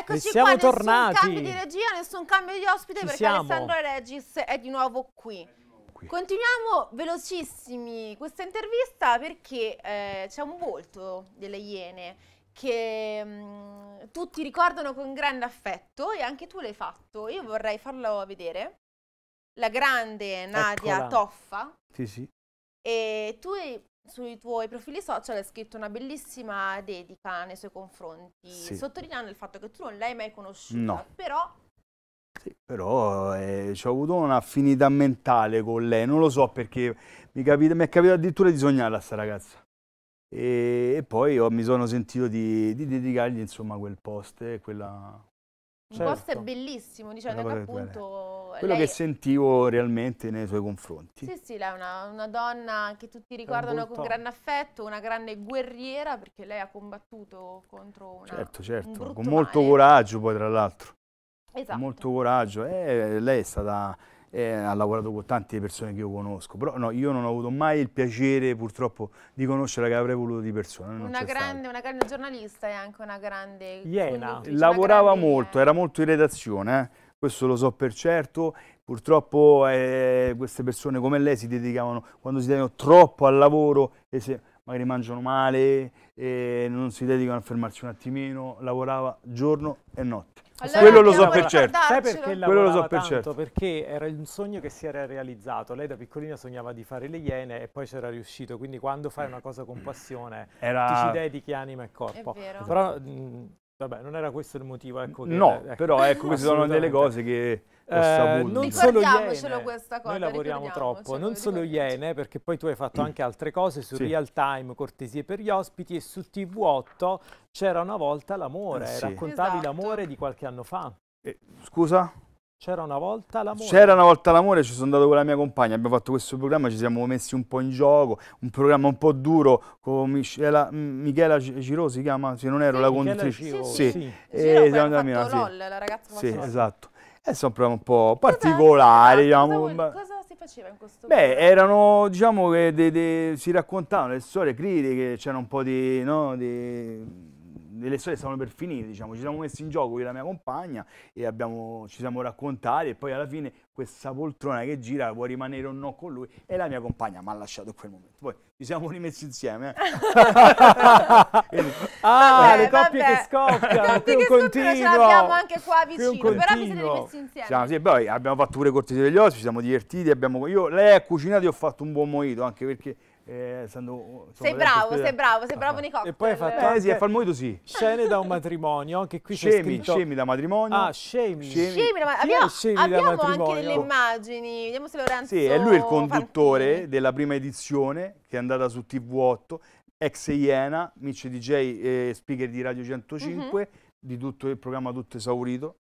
Eccoci siamo qua, tornati. nessun cambio di regia, nessun cambio di ospite Ci perché siamo. Alessandro Regis è di nuovo qui. Qui. Continuiamo velocissimi questa intervista perché eh, c'è un volto delle Iene che mh, mm, tutti ricordano con grande affetto e anche tu l'hai fatto. Io vorrei farlo vedere. La grande Nadia Eccola. Toffa. Sì, sì. E tu sui tuoi profili social hai scritto una bellissima dedica nei suoi confronti, sì. sottolineando il fatto che tu non l'hai mai conosciuta, no. però... Sì, però eh, ho avuto un'affinità mentale con lei, non lo so perché mi, capita, mi è capitato addirittura di sognare a sta ragazza. E, e poi oh, mi sono sentito di, di dedicargli insomma quel post e eh, quella, Certo. Un posto è certo. bellissimo, dicendo che appunto... Quello lei... che sentivo realmente nei suoi confronti. Sì, sì, lei è una, una donna che tutti ricordano con grande affetto, una grande guerriera, perché lei ha combattuto contro una... Certo, certo, un con molto male. coraggio poi tra l'altro. Esatto. Con molto coraggio. Eh, lei è stata eh, ha lavorato con tante persone che io conosco, però no, io non ho avuto mai il piacere purtroppo di conoscere che avrei voluto di persona. Una grande, una grande, giornalista e anche una grande... Iena. Lavorava grande molto, iena. era molto in redazione, eh? questo lo so per certo, purtroppo eh, queste persone come lei si dedicavano, quando si dedicano troppo al lavoro, se, magari mangiano male, non si dedicano a fermarsi un attimino, lavorava giorno e notte. Allora, quello lo so per certo. Sai perché quello lo so per certo. tanto? Certo. Perché era un sogno che si era realizzato. Lei da piccolina sognava di fare le iene e poi c'era riuscito. Quindi quando fai una cosa con passione era... ti ci dedichi anima e corpo. Però mh, Vabbè, non era questo il motivo, ecco. Che, no, ecco, però ecco, queste sono delle cose che ho eh, saputo. Non solo Iene, questa cosa, noi lavoriamo troppo, cioè, non solo Iene, perché poi tu hai fatto anche altre cose su sì. Real Time, cortesie per gli ospiti, e su TV8 c'era una volta l'amore, eh, sì. raccontavi esatto. l'amore di qualche anno fa. Eh, scusa? C'era una volta l'amore. C'era una volta l'amore, ci sono andato con la mia compagna, abbiamo fatto questo programma, ci siamo messi un po' in gioco, un programma un po' duro con Michela, mm, Michela Giro si chiama, se non ero sì, la conduttrice. Sì, sì. sì. E eh, Giro, siamo Mila, LOL, la ragazza Sì, LOL. esatto. Eh, è sono un programma un po' particolare, diciamo. Cosa, cosa si faceva in questo Beh, erano, diciamo, che de, de, si raccontavano le storie critiche, c'era un po' di... No, di le storie stavano per finire, diciamo, ci siamo messi in gioco io e la mia compagna e abbiamo, ci siamo raccontati e poi alla fine questa poltrona che gira, vuoi rimanere o no con lui? E la mia compagna mi ha lasciato in quel momento. Poi ci siamo rimessi insieme. Eh? ah, vabbè, le coppie vabbè. che scoppiano! Che continuo! Ce l'abbiamo anche qua vicino, però vi siete rimessi insieme. Siamo, sì, poi abbiamo fatto pure cortesia degli ospiti, ci siamo divertiti. Abbiamo, io, lei ha cucinato e ho fatto un buon moito, anche perché eh, sando, sei bravo, sei bravo, sei bravo nei cocktail. E poi hai fatto eh, sì, a far moito sì. Scene da un matrimonio, anche qui scemi, c'è scritto... Scemi da matrimonio. Ah, scemi. Scemi, scemi, da, scemi da matrimonio. Abbiamo anche delle immagini, vediamo se Lorenzo Sì, è lui il conduttore Fantini. della prima edizione che è andata su TV8, ex Iena, Mitch DJ e speaker di Radio 105, mm -hmm. di tutto il programma Tutto Esaurito,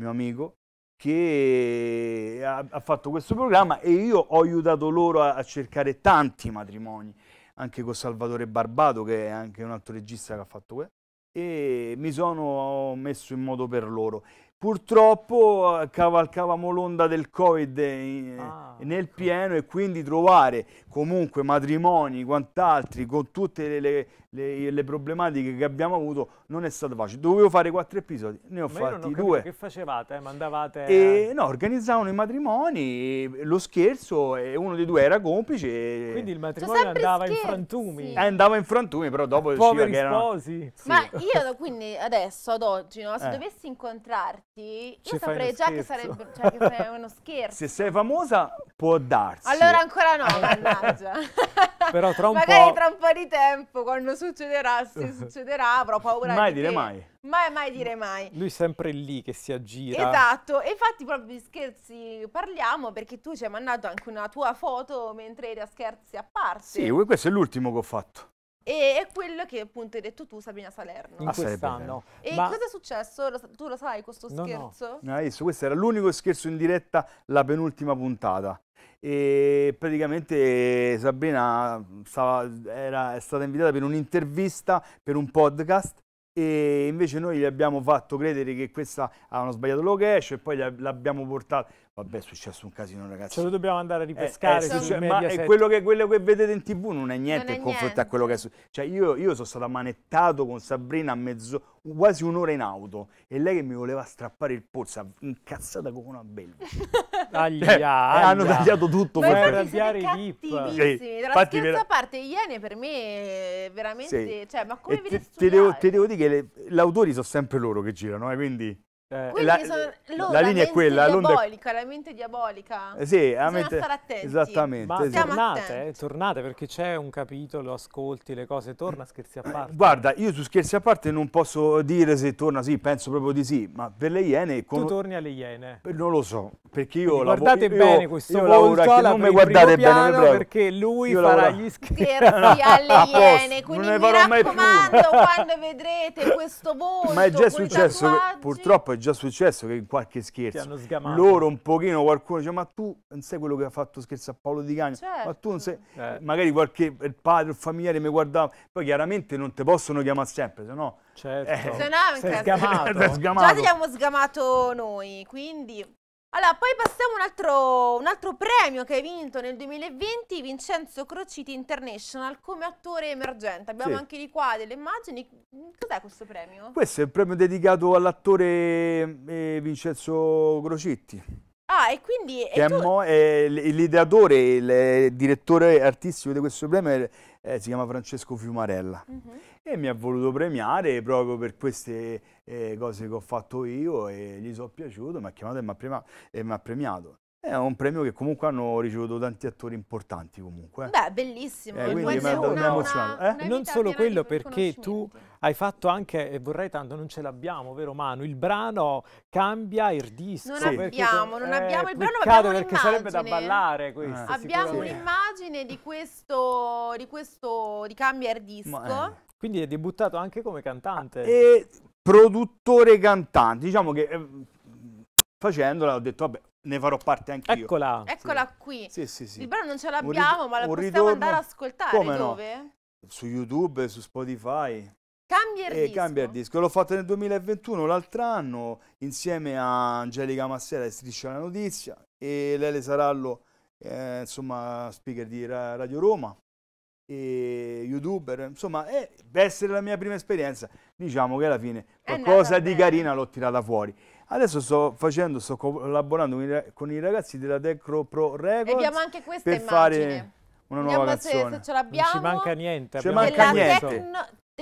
mio amico, che ha, ha, fatto questo programma e io ho aiutato loro a, a cercare tanti matrimoni, anche con Salvatore Barbato che è anche un altro regista che ha fatto questo e mi sono messo in modo per loro. Purtroppo eh, cavalcavamo l'onda del Covid in, ah, nel pieno e quindi trovare comunque matrimoni, quant'altri, con tutte le, le, le, le, problematiche che abbiamo avuto, non è stato facile. Dovevo fare quattro episodi, ne ho Ma fatti ho due. Che facevate? Eh, mandavate... E, eh. no, organizzavano i matrimoni, lo scherzo, e uno dei due era complice. Quindi il matrimonio andava scherzi. in frantumi. Eh, andava in frantumi, però dopo... Poveri sposi. Erano... Sì. Ma io quindi adesso, ad oggi, no, se eh. dovessi incontrarti, sì, io Ci saprei già che sarebbe, cioè che sarebbe, uno scherzo. Se sei famosa, può darsi. Allora ancora no, mannaggia. Però tra un Magari po'... tra un po' di tempo, quando succederà, se succederà, avrò paura Mai di dire te. mai. Mai, mai dire mai. Lui è sempre lì che si aggira. Esatto, e infatti proprio di scherzi parliamo perché tu ci hai mandato anche una tua foto mentre eri a scherzi a parte. Sì, questo è l'ultimo che ho fatto. E è quello che appunto hai detto tu, Sabrina Salerno. In ah, quest'anno. E Ma... cosa è successo? Lo, tu lo sai questo no, scherzo? No, no adesso, questo era l'unico scherzo in diretta, la penultima puntata. E praticamente Sabrina mm, stava, era, è stata invitata per un'intervista, per un podcast e invece noi gli abbiamo fatto credere che questa avevano ah, sbagliato location e poi l'abbiamo portata Vabbè, è successo un casino, ragazzi. Ce lo dobbiamo andare a eh, ripescare. Eh, è, è sì, ma quello che, quello che, vedete in tv non è niente in confronto a quello che è successo. Cioè, io, io, sono stato ammanettato con Sabrina a mezzo, quasi un'ora in auto e lei che mi voleva strappare il polso, incazzata come una bella. Aglia, cioè, eh, hanno tagliato tutto Ma per cambiare i lip. Tra sì, la parte, Iene per me è veramente. Sì. Cioè, ma come e vi te, te devo, te devo dire che gli sono sempre loro che girano, eh, quindi. Eh, la, la, linea è quella, diabolica, è... la mente diabolica. Eh sì, Bisogna mente... stare attenti. Esattamente. Ma esatto. tornate, eh, tornate, perché c'è un capitolo, ascolti le cose, torna scherzi a parte. Guarda, io su scherzi a parte non posso dire se torna sì, penso proprio di sì, ma per le Iene... Con... Tu torni alle Iene? Non lo so, perché io... Quindi guardate io, bene questo io volto, io non mi guardate bene, mi perché lui io farà gli scherzi. alle Iene, quindi mi raccomando quando vedrete questo volto, Ma è già successo, purtroppo è già successo che in qualche scherzo loro un pochino qualcuno dice ma tu non sai quello che ha fatto scherzo a Paolo Di Cagno certo. ma tu non sei certo. eh. magari qualche eh, padre o familiare mi guardava poi chiaramente non te possono chiamare sempre se no certo. eh, sei sgamato. sgamato già ti abbiamo sgamato noi quindi allora, poi passiamo a un, un altro, premio che hai vinto nel 2020, Vincenzo Crociti International come attore emergente. Abbiamo sì. anche di qua delle immagini. Cos'è questo premio? Questo è il premio dedicato all'attore eh, Vincenzo Crocitti. Ah, e quindi... Che e tu... è, l'ideatore, il eh, direttore artistico di questo premio eh, si chiama Francesco Fiumarella uh mhm. -huh. e mi ha voluto premiare proprio per queste eh, cose che ho fatto io e gli sono piaciuto, mi ha chiamato e mi ha premiato. È un premio che comunque hanno ricevuto tanti attori importanti comunque. Eh. Beh, bellissimo. Eh, quindi mi ha dato una, eh? Non solo quello perché tu hai fatto anche, e vorrei tanto, non ce l'abbiamo, vero Manu? Il brano cambia il disco. Non abbiamo, non abbiamo il eh, brano, ma abbiamo perché sarebbe da ballare ah. questo. Eh, abbiamo un'immagine di questo, di questo, di cambia il disco. Eh. Quindi è debuttato anche come cantante. Ah, e produttore cantante, diciamo che facendola ho detto vabbè ne farò parte anch'io. Eccola. Eccola sì. qui. Sì, sì, sì. Il brano non ce l'abbiamo, ma la possiamo ritorno... andare ad ascoltare. Come dove? No? Su YouTube, su Spotify. Cambia il, eh, disco. cambia il disco. L'ho fatto nel 2021, l'altro anno, insieme a Angelica Massera e Striscia la Notizia e Lele Sarallo, eh, insomma, speaker di Radio Roma e youtuber, insomma, eh, deve essere la mia prima esperienza. Diciamo che alla fine eh, qualcosa di carina l'ho tirata fuori. Adesso sto facendo, sto collaborando con i, ragazzi della Decro Pro Records. E abbiamo anche questa per immagine. fare una nuova Andiamo canzone. Se, ce l'abbiamo. Non ci manca niente. Ci manca niente.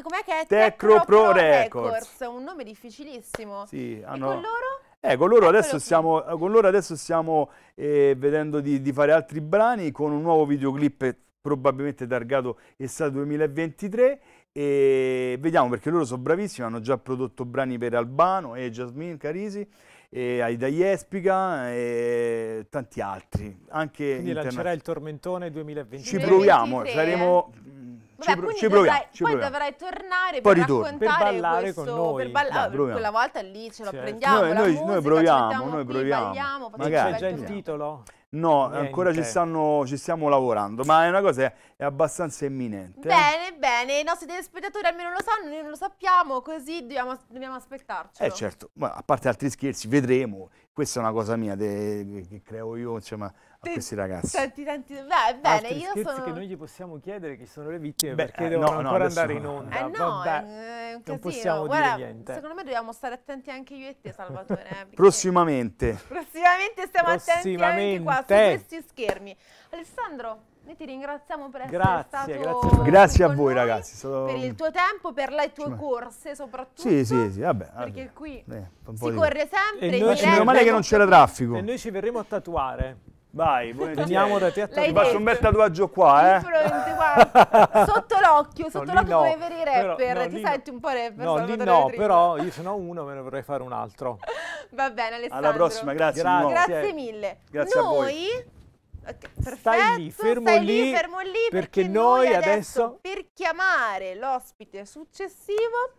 Com'è che è? Tecro, Pro, Pro Records. Records. Un nome difficilissimo. Sì, hanno... Ah, con loro? Eh, con loro adesso stiamo, eh, con loro adesso stiamo eh, vedendo di, di, fare altri brani con un nuovo videoclip eh, probabilmente targato estate 2023 e vediamo perché loro sono bravissimi, hanno già prodotto brani per Albano e Jasmine Carisi e Aida Jespica e tanti altri. Anche Quindi lancerà il Tormentone 2023. Ci proviamo, saremo... Vabbè, ci, pro ci proviamo, dovrai, ci poi proviamo. dovrai tornare poi per ritorno. raccontare per ballare questo, con noi. Per ballare, no, quella volta lì ce la certo. prendiamo, noi, noi, musica, noi proviamo, noi proviamo. Qui, balliamo, Magari. c'è già il titolo? No, Niente. ancora ci, stanno, ci, stiamo lavorando, ma è una cosa è, è abbastanza imminente. Eh. Bene, bene, i nostri telespettatori almeno lo sanno, noi non lo sappiamo, così dobbiamo, dobbiamo aspettarci. Eh certo, ma a parte altri scherzi, vedremo. Questa è una cosa mia che creo io, insomma, a questi ragazzi. Tanti, tanti, beh, bene, Altri io sono... che noi gli possiamo chiedere chi sono le vittime beh, perché eh, devono no, ancora no, andare in onda. Eh, no, Vabbè, è un casino. Non possiamo Guarda, dire niente. Secondo me dobbiamo stare attenti anche io e te, Salvatore. Eh, prossimamente. Prossimamente stiamo prossimamente. attenti anche qua su questi schermi. Alessandro, noi ti ringraziamo per essere grazie, stato grazie, grazie a voi ragazzi sono... per il tuo tempo per le tue corse soprattutto sì sì sì vabbè, vabbè. perché qui eh, si corre sempre e noi, meno male che non c'era traffico e noi ci verremo a tatuare Vai, veniamo da te a Ti faccio un bel tatuaggio qua, eh. sotto l'occhio, sotto no, l'occhio no, come veri rapper. Però, no, Ti senti un po' rapper? No, lì no, però io sono uno me ne vorrei fare un altro. Va bene, Alessandro. Alla prossima, grazie. Grazie, grazie mille. Grazie noi, a voi. Perfetto, stai lì, fermo stai lì, lì, fermo lì perché, perché noi adesso, adesso per chiamare l'ospite successivo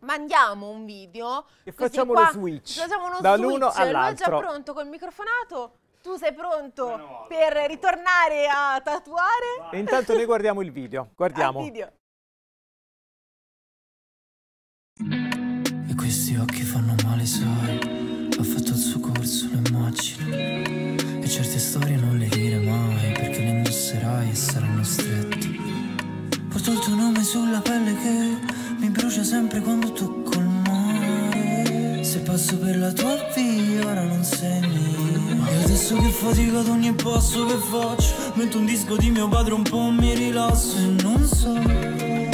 mandiamo un video e facciamo qua, lo switch dall'uno all'altro. Lui è già pronto col microfonato. Tu sei pronto per ritornare a tatuare? Vai. intanto noi guardiamo il video. Guardiamo. Il video. E questi occhi fanno male, sai. Ha fatto il suo corso, lo immagino. E certe storie non le dire mai, perché le indosserai e saranno strette. Porto il tuo nome sulla pelle che mi brucia sempre quando tocco se passo per la tua via ora non sei mia E adesso che fatico ad ogni passo che faccio Metto un disco di mio padre un po' mi rilasso E non so E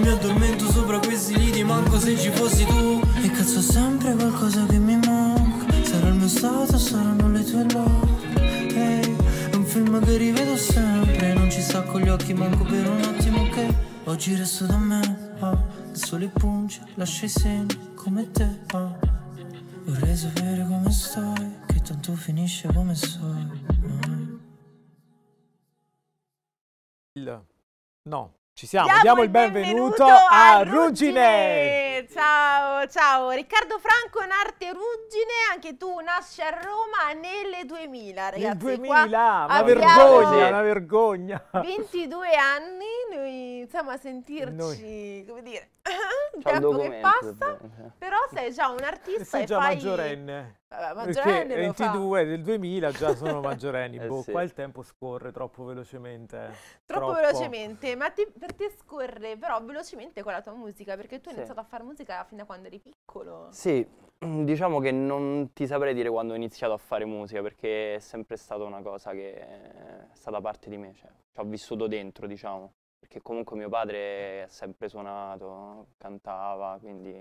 mi addormento sopra questi liti manco se ci fossi tu E cazzo sempre qualcosa che mi manca Sarà il mio stato, saranno le tue labbra Ehi, È un film che rivedo sempre Non ci sta con gli occhi manco per un attimo che Oggi resto da me sulle punge, lascia i segni come te ma vorrei sapere come stai che tanto finisce come sai no. no ci siamo diamo, diamo il benvenuto, benvenuto a, a Ruggine. Ruggine. Ciao, ciao. Riccardo Franco in arte ruggine, anche tu nasci a Roma nel 2000, ragazzi. Nel 2000, una vergogna, una vergogna. 22 anni, noi iniziamo a sentirci, noi. come dire, il tempo che passa, però sei già un artista e, sei e già fai... maggiorenne. Vabbè, maggiorenni Perché 22 del 2000 già sono maggiorenni, eh boh, sì. qua il tempo scorre troppo velocemente. Eh. Troppo, troppo. velocemente, ma ti, per te scorre però velocemente con la tua musica, perché tu hai iniziato a fare musica fin da quando eri piccolo. Sì, diciamo che non ti saprei dire quando ho iniziato a fare musica, perché è sempre stata una cosa che è stata parte di me, cioè ci ho vissuto dentro, diciamo. Perché comunque mio padre ha sempre suonato, cantava, quindi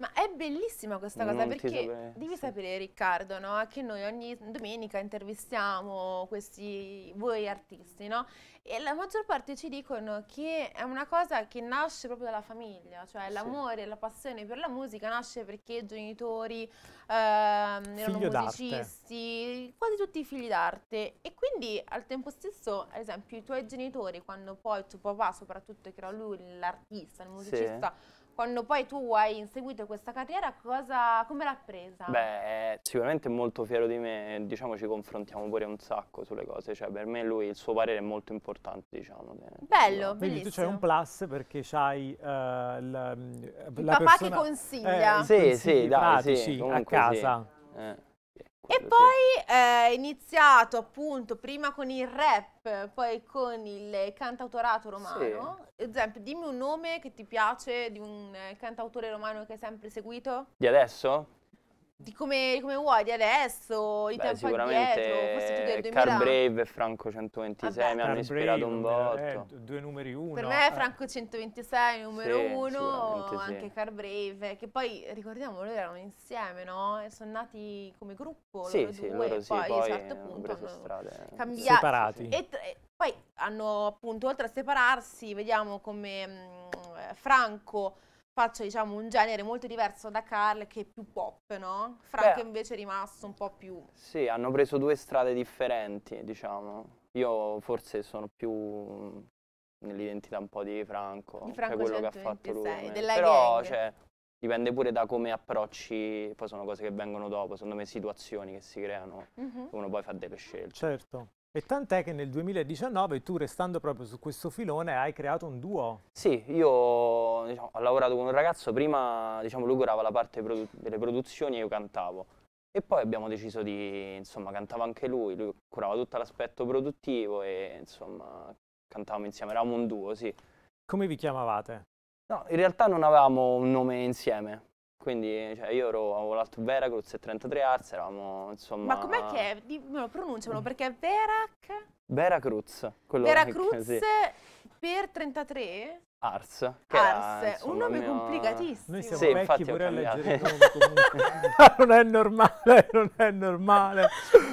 ma è bellissima questa cosa non perché saprei, devi sì. sapere Riccardo, no? Che noi ogni domenica intervistiamo questi voi artisti, no? E la maggior parte ci dicono che è una cosa che nasce proprio dalla famiglia, cioè sì. l'amore, la passione per la musica nasce perché i genitori ehm, erano musicisti, quasi tutti figli d'arte e quindi al tempo stesso, ad esempio, i tuoi genitori quando poi tuo papà soprattutto che era lui l'artista, il musicista sì quando poi tu hai inseguito questa carriera, cosa, come l'ha presa? Beh, sicuramente molto fiero di me, diciamo ci confrontiamo pure un sacco sulle cose, cioè per me lui, il suo parere è molto importante, diciamo. Bello, Quindi bellissimo. tu c'hai un plus perché c'hai uh, eh, la, la, il papà persona... che consiglia. Eh, sì, sì, dai, sì, a casa. Sì. Eh. E poi eh, è eh, iniziato appunto prima con il rap, poi con il cantautorato romano. Sì. Ad esempio, dimmi un nome che ti piace di un eh, cantautore romano che hai sempre seguito. Di adesso? di come, come vuoi di adesso, i Beh, tempi sicuramente indietro, forse tu del 2000. Car Brave e Franco 126 Vabbè. mi hanno Car ispirato Brave, un botto. Eh, due numeri uno. Per me eh. Franco 126 numero sì, uno, anche sì. Car Brave, che poi ricordiamo loro erano insieme, no? Sono nati come gruppo sì, loro sì, due, loro sì, poi, poi a un certo punto hanno strade, cambiato. Separati. E, e poi hanno appunto, oltre a separarsi, vediamo come mh, mm, eh, Franco faccia diciamo un genere molto diverso da Carl che è più pop, no? Frank Beh, invece è rimasto un po' più... Sì, hanno preso due strade differenti, diciamo. Io forse sono più mm, nell'identità un po' di Franco, di cioè Franco cioè quello 126, che ha fatto lui. Però cioè, dipende pure da come approcci, poi sono cose che vengono dopo, secondo me situazioni che si creano, mm -hmm. uno poi fa delle scelte. Certo. E tant'è che nel 2019 tu, restando proprio su questo filone, hai creato un duo. Sì, io diciamo, ho lavorato con un ragazzo, prima diciamo, lui curava la parte produ delle produzioni e io cantavo. E poi abbiamo deciso di, insomma, cantava anche lui, lui curava tutto l'aspetto produttivo e insomma cantavamo insieme, eravamo un duo, sì. Come vi chiamavate? No, in realtà non avevamo un nome insieme, quindi cioè, io ero, avevo l'altro Veracruz e 33 Arts, eravamo insomma... Ma com'è che è? Dimmelo, pronunciamolo, mm. perché è Verac... Veracruz. Veracruz che, sì. per 33? Ars. Ars, era, insomma, un nome mio... complicatissimo. Noi siamo sì, vecchi pure a leggere non è normale, non è normale.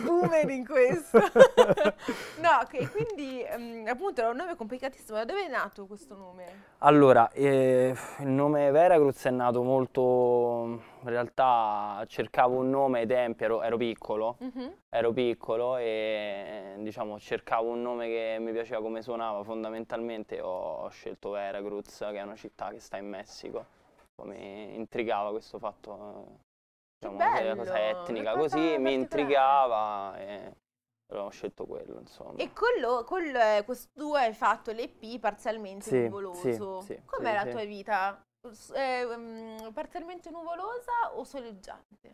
Boomer in questo. no, che quindi mh, ehm, appunto era un nome complicatissimo. Da dove è nato questo nome? Allora, eh, il nome Veracruz è nato molto in realtà cercavo un nome ai tempi, ero, ero piccolo, mm -hmm. ero piccolo e diciamo cercavo un nome che mi piaceva come suonava, fondamentalmente ho scelto Veracruz, che è una città che sta in Messico, mi intrigava questo fatto, eh, diciamo, bello, cosa etnica, cosa così mi intrigava. E... ho scelto quello, insomma. E con, lo, con questo hai fatto l'EP parzialmente sì, nuvoloso. Sì, sì, Com'è sì, la tua vita eh, mm, parzialmente nuvolosa o soleggiante?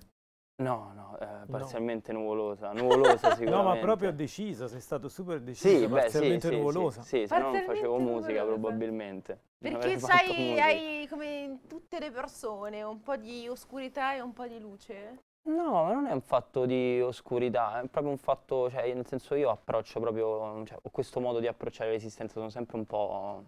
No, no, eh, parzialmente no. nuvolosa, nuvolosa sicuramente. No, ma proprio deciso, sei stato super deciso, sì, parzialmente beh, sì, nuvolosa. Sì, sì, se no non facevo musica nuvolosa. probabilmente. Perché c'hai, hai come tutte le persone un po' di oscurità e un po' di luce? No, ma non è un fatto di oscurità, è proprio un fatto, cioè nel senso io approccio proprio, cioè, ho questo modo di approcciare l'esistenza, sono sempre un po'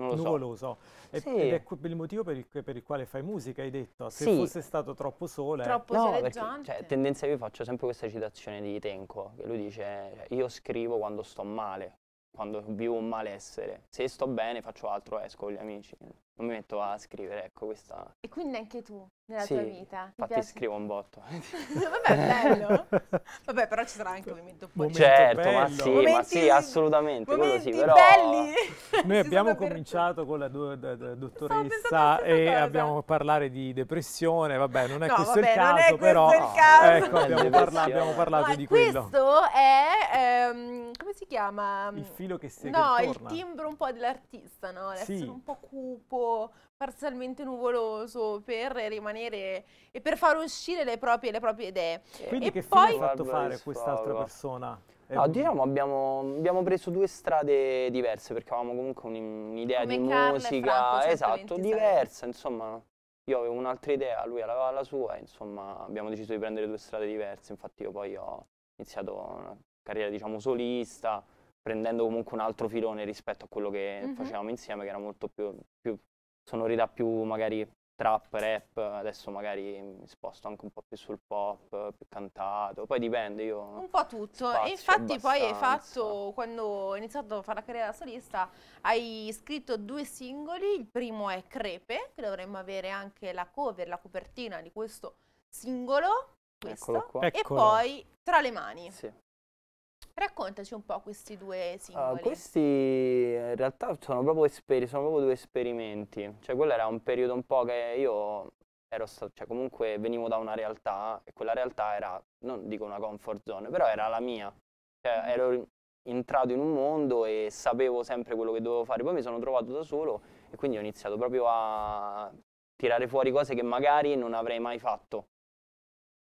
non nuvoloso. So. Sì. Ed è il motivo per il, per il, quale fai musica, hai detto. Se sì. fosse stato troppo sole... Troppo no, soleggiante. Perché, cioè, tendenza io faccio sempre questa citazione di Tenko, che lui dice cioè, io scrivo quando sto male, quando vivo un malessere. Se sto bene faccio altro, esco con gli amici non mi metto a scrivere, ecco, questa... E quindi anche tu, nella sì, tua vita? infatti piace... scrivo un botto. Vabbè, bello! Vabbè, però ci sarà anche un momento un po' Certo, bello. ma sì, momenti, ma sì, assolutamente, quello sì, però... belli! Noi abbiamo cominciato con la do, do, do, dottoressa e cosa. abbiamo parlato di depressione, vabbè, non è no, questo vabbè, il caso, però... Il caso. Eh, ecco, abbiamo, parla abbiamo parlato ma di quello. questo è... Ehm, come si chiama? Il filo che si No, il timbro un po' dell'artista, no? L'essere sì. un po' cupo, parzialmente nuvoloso per rimanere e per far uscire le proprie, le proprie idee. Quindi e che poi... fine ha fatto fare quest'altra persona? No, ehm, diciamo abbiamo, abbiamo, preso due strade diverse perché avevamo comunque un'idea di Carla musica, Franco, esatto, diversa, insomma. Io avevo un'altra idea, lui aveva la sua, insomma abbiamo deciso di prendere due strade diverse, infatti io poi ho iniziato una carriera diciamo solista, prendendo comunque un altro filone rispetto a quello che mm -hmm. facevamo insieme, che era molto più, più sonorità più magari trap, rap, adesso magari mi sposto anche un po' più sul pop, più cantato, poi dipende io. Un po' tutto, e infatti abbastanza. poi hai fatto, quando hai iniziato a fare la carriera da solista, hai scritto due singoli, il primo è Crepe, che dovremmo avere anche la cover, la copertina di questo singolo, questo, e poi Tra le mani. Sì. Raccontaci un po' questi due ah, singoli. Uh, questi in realtà sono proprio, esperi- sono proprio due esperimenti, cioè quello era un periodo un po' che io ero stato, cioè comunque venivo da una realtà e quella realtà era, non dico una comfort zone, però era la mia, cioè mm-hmm. ero entrato in un mondo e sapevo sempre quello che dovevo fare, poi mi sono trovato da solo e quindi ho iniziato proprio a tirare fuori cose che magari non avrei mai fatto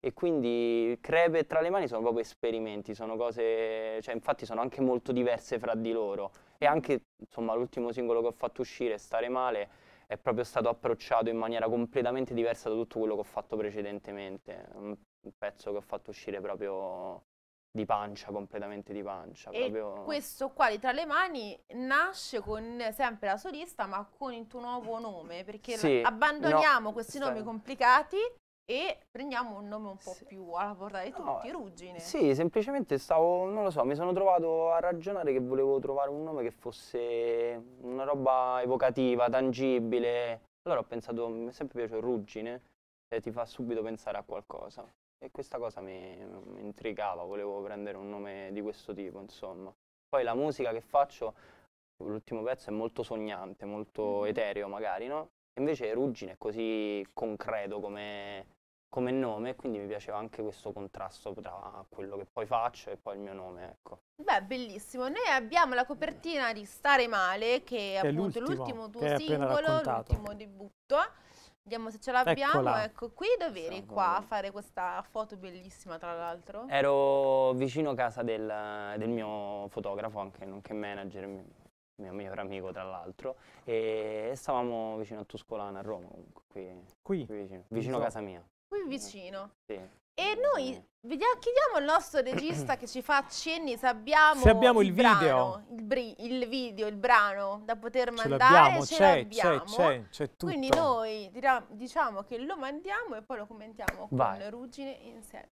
e quindi crepe tra le mani sono proprio esperimenti, sono cose, cioè infatti sono anche molto diverse fra di loro e anche insomma l'ultimo singolo che ho fatto uscire, Stare male, è proprio stato approcciato in maniera completamente diversa da tutto quello che ho fatto precedentemente, un pezzo che ho fatto uscire proprio di pancia, completamente di pancia. E proprio... questo qua di tra le mani nasce con sempre la solista ma con il tuo nuovo nome perché sì, abbandoniamo no, questi nomi complicati e prendiamo un nome un po' sì. più alla portata di tutti, Ruggine. Sì, semplicemente stavo, non lo so, mi sono trovato a ragionare che volevo trovare un nome che fosse una roba evocativa, tangibile. Allora ho pensato, mi è sempre piaciuto Ruggine, cioè ti fa subito pensare a qualcosa. E questa cosa mi, mi intrigava, volevo prendere un nome di questo tipo, insomma. Poi la musica che faccio, l'ultimo pezzo è molto sognante, molto mm. etereo magari, no? Invece Ruggine è così concreto come come nome, quindi mi piaceva anche questo contrasto tra quello che poi faccio e poi il mio nome, ecco. Beh, bellissimo. Noi abbiamo la copertina di Stare Male, che è, che appunto l'ultimo tuo singolo, l'ultimo debutto. Vediamo se ce l'abbiamo, ecco qui, dove eri qua a fare questa foto bellissima tra l'altro? Ero vicino a casa del, del mio fotografo, anche nonché manager, mio, mio miglior amico tra l'altro, e stavamo vicino a Tuscolana a Roma comunque, qui, qui? qui vicino, vicino so. a casa mia qui eh, vicino. Sì. E noi vediamo, chiediamo al nostro regista che ci fa accenni se abbiamo, se abbiamo il, il brano, video. Il, bri, il, video, il brano da poter mandare. Ce l'abbiamo, c'è, c'è, tutto. Quindi noi diciamo che lo mandiamo e poi lo commentiamo Vai. con ruggine insieme.